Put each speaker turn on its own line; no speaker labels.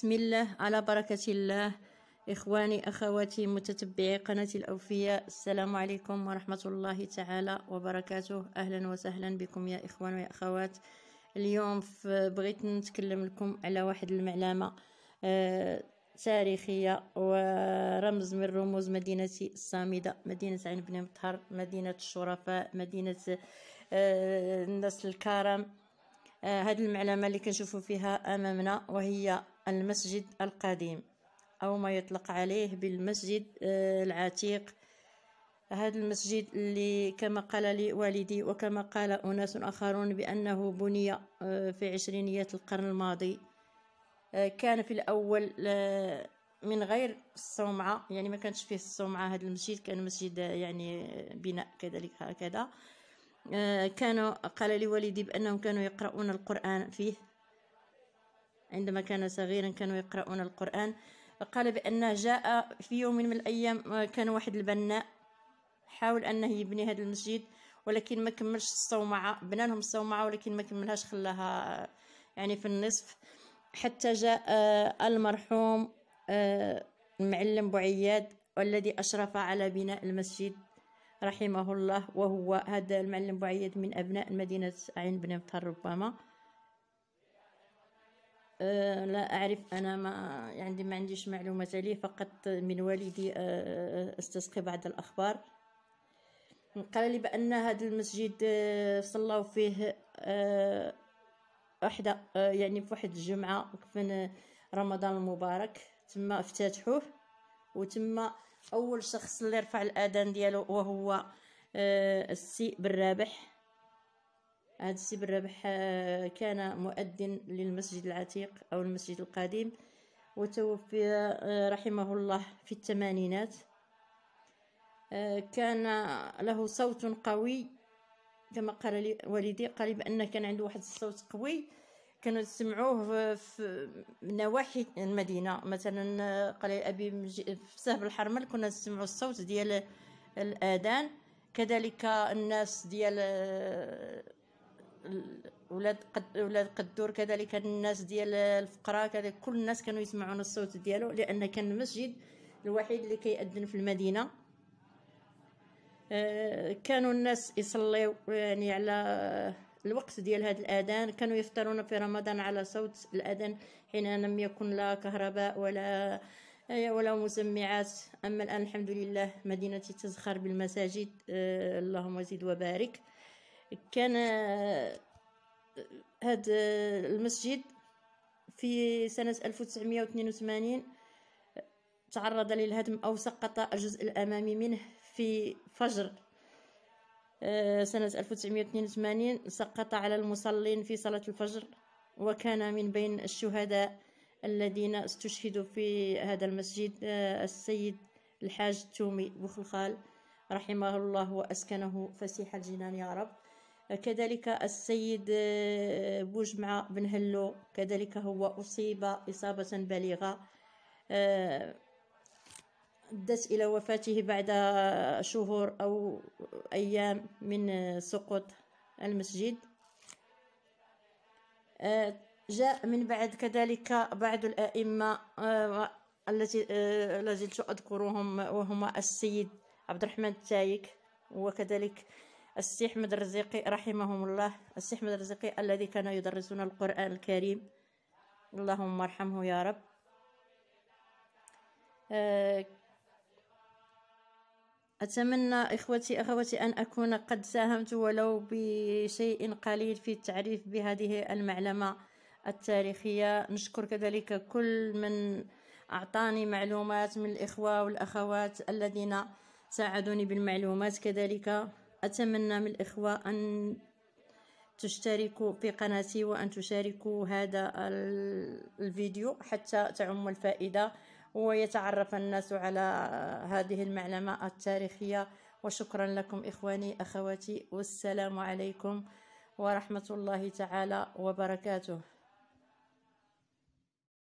بسم الله على بركة الله إخواني أخواتي متتبعي قناة الأوفياء السلام عليكم ورحمة الله تعالى وبركاته أهلا وسهلا بكم يا إخوان ويا أخوات اليوم بغيت نتكلم لكم على واحد المعلمة آه، تاريخية ورمز من رموز مدينة الصامدة مدينة عين بن مطهر مدينة الشرفاء مدينة آه، الناس الكرم آه، هذه المعلمة اللي كنشوفوا فيها أمامنا وهي المسجد القديم أو ما يطلق عليه بالمسجد آه، العتيق هذا المسجد اللي كما قال لي والدي وكما قال أناس آخرون بأنه بني آه، في عشرينيات القرن الماضي كان في الأول من غير الصومعة يعني ما كانش فيه الصومعة هذا المسجد كان مسجد يعني بناء كذلك هكذا آه، كانوا قال لي والدي بأنهم كانوا يقرؤون القرآن فيه عندما كان صغيرا كانوا يقرؤون القرآن قال بأنه جاء في يوم من الأيام آه، كان واحد البناء حاول أنه يبني هذا المسجد ولكن ما كملش الصومعة بنى لهم الصومعة ولكن ما كملهاش خلاها يعني في النصف حتى جاء آه، المرحوم المعلم بوعياد والذي أشرف على بناء المسجد رحمه الله وهو هذا المعلم بعيد من أبناء مدينة عين بن مطر ربما أه لا أعرف أنا ما عندي ما عنديش معلومات عليه فقط من والدي أه، استسقي بعض الأخبار قال لي بأن هذا المسجد أه، صلوا فيه أه، واحدة يعني في واحد الجمعة في رمضان المبارك تما افتتحوه وتما اول شخص اللي رفع الاذان ديالو وهو آه، السي بالرابح هذا السي بالرابح آه، كان مؤذن للمسجد العتيق او المسجد القديم وتوفي آه، رحمه الله في الثمانينات كان له صوت قوي كما قال لي والدي قال لي بان كان عنده واحد الصوت قوي كانوا يسمعوه في نواحي المدينه مثلا قرية ابي في سهب الحرمل كنا نسمعوا الصوت ديال الاذان كذلك الناس ديال ولاد قد ولاد قدور كذلك الناس ديال الفقراء كذلك كل الناس كانوا يسمعون الصوت ديالو لان كان المسجد الوحيد اللي كيأذن في المدينه آه، كانوا الناس يصليو يعني على الوقت ديال هذا الأذان كانوا يفطرون في رمضان على صوت الأذان حين لم يكن لا كهرباء ولا آه، ولا مسمعات أما الآن الحمد لله مدينتي تزخر بالمساجد آه، اللهم زد وبارك كان هذا آه، المسجد في سنة 1982 تعرض للهدم أو سقط الجزء الأمامي منه في فجر آه، سنة 1982 سقط على المصلين في صلاة الفجر وكان من بين الشهداء الذين استشهدوا في هذا المسجد آه، السيد الحاج تومي بوخلخال رحمه الله وأسكنه فسيح الجنان يا رب آه، كذلك السيد بوجمعة بن هلو كذلك هو أصيب إصابة بليغة أدت إلى وفاته بعد شهور أو أيام من سقوط المسجد آه، جاء من بعد كذلك بعض الأئمة آه، التي آه، لازلت أذكرهم وهما السيد عبد الرحمن التايك وكذلك السي أحمد الرزيقي رحمهم الله السي أحمد الرزيقي الذي كان يدرسنا القرآن الكريم اللهم ارحمه يا رب أتمنى إخوتي أخواتي أن أكون قد ساهمت ولو بشيء قليل في التعريف بهذه المعلمة التاريخية نشكر كذلك كل من أعطاني معلومات من الإخوة والأخوات الذين ساعدوني بالمعلومات كذلك أتمنى من الإخوة أن تشتركوا في قناتي وأن تشاركوا هذا الفيديو حتى تعم الفائدة ويتعرف الناس على هذه المعلمة التاريخية وشكرا لكم إخواني أخواتي والسلام عليكم ورحمة الله تعالى وبركاته